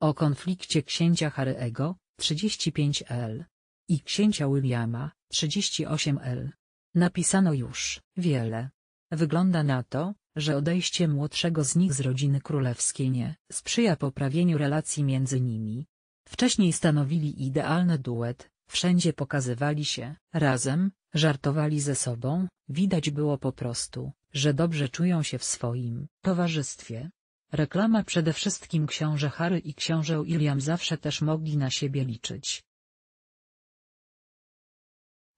o konflikcie księcia Harry'ego, 35L i księcia Williama, 38L. Napisano już wiele. Wygląda na to, że odejście młodszego z nich z rodziny królewskiej nie sprzyja poprawieniu relacji między nimi. Wcześniej stanowili idealny duet, wszędzie pokazywali się razem, żartowali ze sobą, widać było po prostu, że dobrze czują się w swoim towarzystwie. Reklama przede wszystkim książę Harry i książę William zawsze też mogli na siebie liczyć.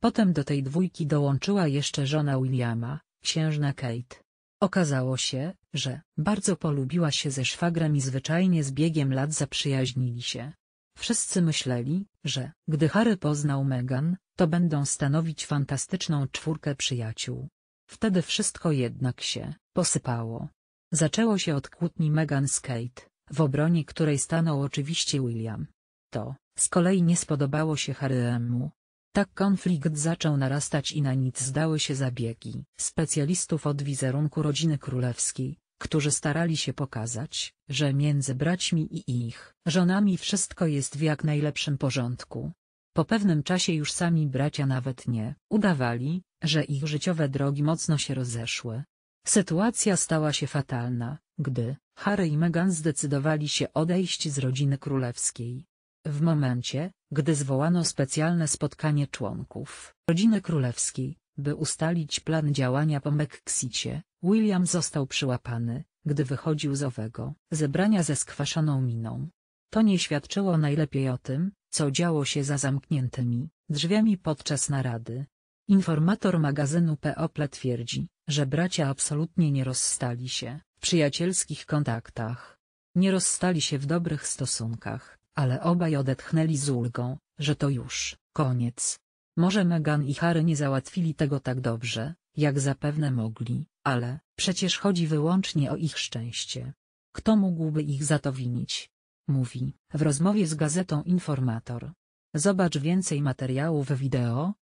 Potem do tej dwójki dołączyła jeszcze żona Williama, księżna Kate. Okazało się, że bardzo polubiła się ze szwagrem i zwyczajnie z biegiem lat zaprzyjaźnili się. Wszyscy myśleli, że gdy Harry poznał Meghan, to będą stanowić fantastyczną czwórkę przyjaciół. Wtedy wszystko jednak się posypało. Zaczęło się od kłótni Meghan Skate, Kate, w obronie której stanął oczywiście William. To, z kolei nie spodobało się Harry'emu. Tak konflikt zaczął narastać i na nic zdały się zabiegi specjalistów od wizerunku rodziny królewskiej, którzy starali się pokazać, że między braćmi i ich żonami wszystko jest w jak najlepszym porządku. Po pewnym czasie już sami bracia nawet nie udawali, że ich życiowe drogi mocno się rozeszły. Sytuacja stała się fatalna, gdy Harry i Meghan zdecydowali się odejść z rodziny królewskiej. W momencie, gdy zwołano specjalne spotkanie członków rodziny królewskiej, by ustalić plan działania po Brexicie, William został przyłapany, gdy wychodził z owego zebrania ze skwaszoną miną. To nie świadczyło najlepiej o tym, co działo się za zamkniętymi drzwiami podczas narady. Informator magazynu People twierdzi, że bracia absolutnie nie rozstali się w przyjacielskich kontaktach. Nie rozstali się w dobrych stosunkach, ale obaj odetchnęli z ulgą, że to już koniec. Może Meghan i Harry nie załatwili tego tak dobrze, jak zapewne mogli, ale przecież chodzi wyłącznie o ich szczęście. Kto mógłby ich za to winić? Mówi w rozmowie z gazetą Informator. Zobacz więcej materiałów wideo,